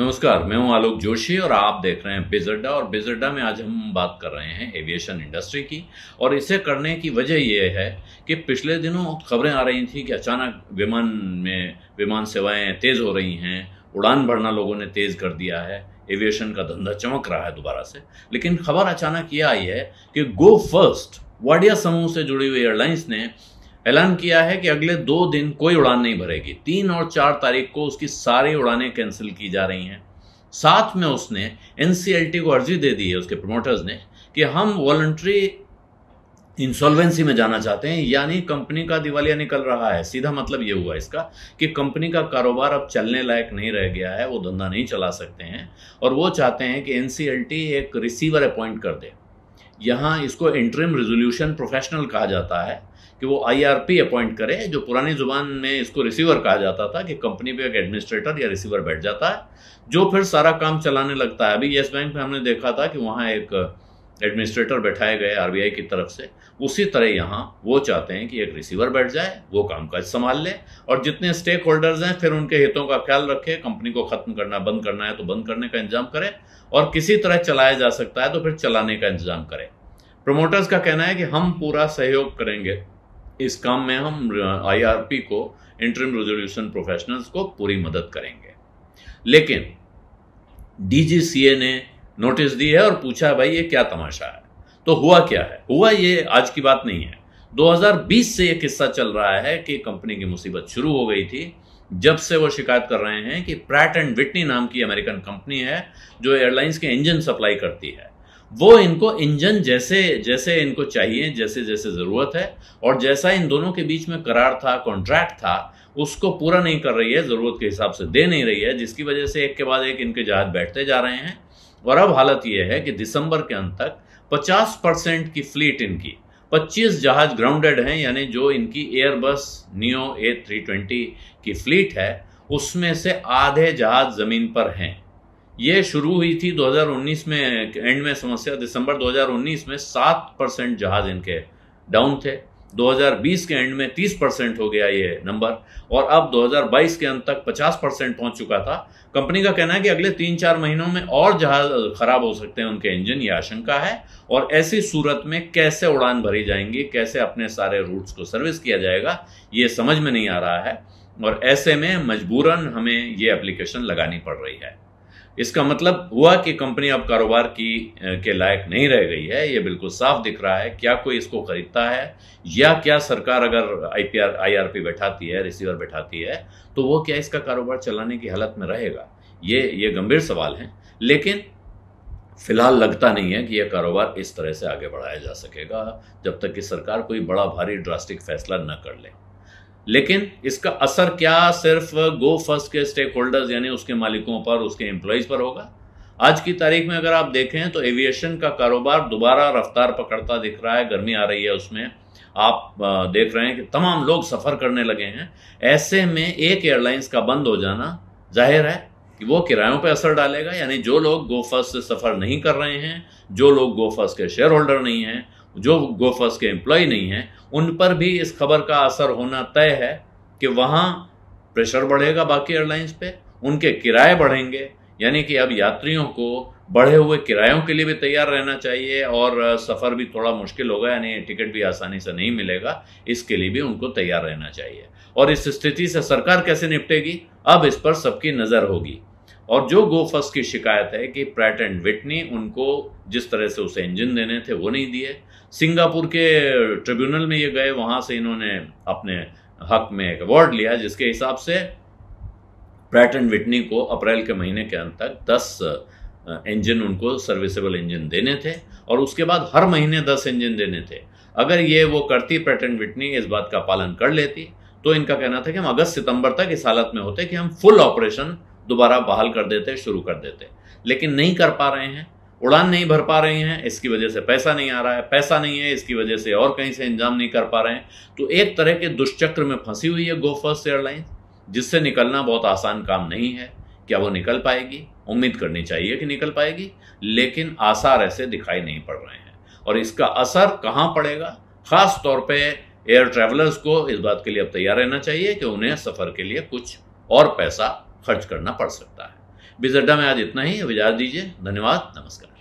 नमस्कार मैं हूं आलोक जोशी और आप देख रहे हैं बिजरडा और बिजरडा में आज हम बात कर रहे हैं एविएशन इंडस्ट्री की और इसे करने की वजह यह है कि पिछले दिनों खबरें आ रही थी कि अचानक विमान में विमान सेवाएं तेज़ हो रही हैं उड़ान भरना लोगों ने तेज़ कर दिया है एविएशन का धंधा चमक रहा है दोबारा से लेकिन खबर अचानक ये आई है कि गो फर्स्ट वाडिया समूह से जुड़ी हुई एयरलाइंस ने ऐलान किया है कि अगले दो दिन कोई उड़ान नहीं भरेगी तीन और चार तारीख को उसकी सारी उड़ानें कैंसिल की जा रही हैं साथ में उसने एन को अर्जी दे दी है उसके प्रमोटर्स ने कि हम वॉल्ट्री इंसॉल्वेंसी में जाना चाहते हैं यानी कंपनी का दिवालिया निकल रहा है सीधा मतलब ये हुआ इसका कि कंपनी का कारोबार अब चलने लायक नहीं रह गया है वो धंधा नहीं चला सकते हैं और वो चाहते हैं कि एन एक रिसीवर अपॉइंट कर दे यहाँ इसको इंटरिम रेजोल्यूशन प्रोफेशनल कहा जाता है कि वो आईआरपी अपॉइंट करे जो पुरानी जुबान में इसको रिसीवर कहा जाता था कि कंपनी पे एक एडमिनिस्ट्रेटर या रिसीवर बैठ जाता है जो फिर सारा काम चलाने लगता है अभी येस बैंक में हमने देखा था कि वहाँ एक एडमिनिस्ट्रेटर बैठाए गए आरबीआई की तरफ से उसी तरह यहाँ वो चाहते हैं कि एक रिसीवर बैठ जाए वो कामकाज संभाल ले और जितने स्टेक होल्डर्स हैं फिर उनके हितों का ख्याल रखे कंपनी को खत्म करना बंद करना है तो बंद करने का इंतजाम करें और किसी तरह चलाया जा सकता है तो फिर चलाने का इंतजाम करें प्रमोटर्स का कहना है कि हम पूरा सहयोग करेंगे इस काम में हम आई को इंटरम रेजोल्यूशन प्रोफेशनल्स को पूरी मदद करेंगे लेकिन डीजीसीए ने नोटिस दी है और पूछा भाई ये क्या तमाशा है तो हुआ क्या है हुआ ये आज की बात नहीं है 2020 से ये किस्सा चल रहा है कि कंपनी की मुसीबत शुरू हो गई थी जब से वो शिकायत कर रहे हैं कि प्रैट एंड विटनी नाम की अमेरिकन कंपनी है जो एयरलाइंस के इंजन सप्लाई करती है वो इनको इंजन जैसे जैसे इनको चाहिए जैसे जैसे ज़रूरत है और जैसा इन दोनों के बीच में करार था कॉन्ट्रैक्ट था उसको पूरा नहीं कर रही है ज़रूरत के हिसाब से दे नहीं रही है जिसकी वजह से एक के बाद एक इनके जहाज बैठते जा रहे हैं और अब हालत यह है कि दिसंबर के अंत तक 50 परसेंट की फ्लीट इनकी 25 जहाज ग्राउंडेड हैं यानी जो इनकी Airbus neo A three twenty की फ्लीट है उसमें से आधे जहाज ज़मीन पर हैं ये शुरू हुई थी 2019 में एंड में समस्या दिसंबर 2019 में 7 परसेंट जहाज इनके डाउन थे 2020 के एंड में 30 परसेंट हो गया ये नंबर और अब 2022 के अंत तक 50 परसेंट पहुंच चुका था कंपनी का कहना है कि अगले तीन चार महीनों में और जहाज खराब हो सकते हैं उनके इंजन ये आशंका है और ऐसी सूरत में कैसे उड़ान भरी जाएंगी कैसे अपने सारे रूट्स को सर्विस किया जाएगा ये समझ में नहीं आ रहा है और ऐसे में मजबूरन हमें ये एप्लीकेशन लगानी पड़ रही है इसका मतलब हुआ कि कंपनी अब कारोबार की के लायक नहीं रह गई है ये बिल्कुल साफ दिख रहा है क्या कोई इसको खरीदता है या क्या सरकार अगर आईपीआर आईआरपी बैठाती है रिसीवर बैठाती है तो वो क्या इसका कारोबार चलाने की हालत में रहेगा ये ये गंभीर सवाल है लेकिन फिलहाल लगता नहीं है कि यह कारोबार इस तरह से आगे बढ़ाया जा सकेगा जब तक कि सरकार कोई बड़ा भारी ड्रास्टिक फैसला न कर ले लेकिन इसका असर क्या सिर्फ गो फर्स्ट के स्टेक होल्डर्स यानी उसके मालिकों पर उसके एम्प्लॉयज पर होगा आज की तारीख में अगर आप देखें तो एविएशन का कारोबार दोबारा रफ्तार पकड़ता दिख रहा है गर्मी आ रही है उसमें आप देख रहे हैं कि तमाम लोग सफ़र करने लगे हैं ऐसे में एक एयरलाइंस का बंद हो जाना जाहिर है कि वो किरायों पर असर डालेगा यानी जो लोग गोफर्स से सफ़र नहीं कर रहे हैं जो लोग गोफस के शेयर होल्डर नहीं हैं जो गोफस के एम्प्लॉय नहीं हैं उन पर भी इस खबर का असर होना तय है कि वहाँ प्रेशर बढ़ेगा बाकी एयरलाइंस पे उनके किराए बढ़ेंगे यानी कि अब यात्रियों को बढ़े हुए किरायों के लिए भी तैयार रहना चाहिए और सफ़र भी थोड़ा मुश्किल होगा यानी टिकट भी आसानी से नहीं मिलेगा इसके लिए भी उनको तैयार रहना चाहिए और इस स्थिति से सरकार कैसे निपटेगी अब इस पर सबकी नज़र होगी और जो गोफर्स की शिकायत है कि प्रैट एंड विटनी उनको जिस तरह से उसे इंजन देने थे वो नहीं दिए सिंगापुर के ट्रिब्यूनल में ये गए वहां से इन्होंने अपने हक में एक अवार्ड लिया जिसके हिसाब से प्रैट एंड विटनी को अप्रैल के महीने के अंत तक दस इंजन उनको सर्विसेबल इंजन देने थे और उसके बाद हर महीने दस इंजन देने थे अगर ये वो करती प्रैट एंड विटनी इस बात का पालन कर लेती तो इनका कहना था कि हम अगस्त सितंबर तक इस हालत में होते कि हम फुल ऑपरेशन दोबारा बहाल कर देते शुरू कर देते लेकिन नहीं कर पा रहे हैं उड़ान नहीं भर पा रहे हैं इसकी वजह से पैसा नहीं आ रहा है पैसा नहीं है इसकी वजह से और कहीं से इंजाम नहीं कर पा रहे हैं तो एक तरह के दुष्चक्र में फंसी हुई है गो फर्स्ट एयरलाइंस जिससे निकलना बहुत आसान काम नहीं है क्या वो निकल पाएगी उम्मीद करनी चाहिए कि निकल पाएगी लेकिन आसार ऐसे दिखाई नहीं पड़ रहे हैं और इसका असर कहाँ पड़ेगा ख़ास तौर पे एयर ट्रैवलर्स को इस बात के लिए अब तैयार रहना चाहिए कि उन्हें सफ़र के लिए कुछ और पैसा खर्च करना पड़ सकता है बिजड्डा में आज इतना ही विचार दीजिए धन्यवाद नमस्कार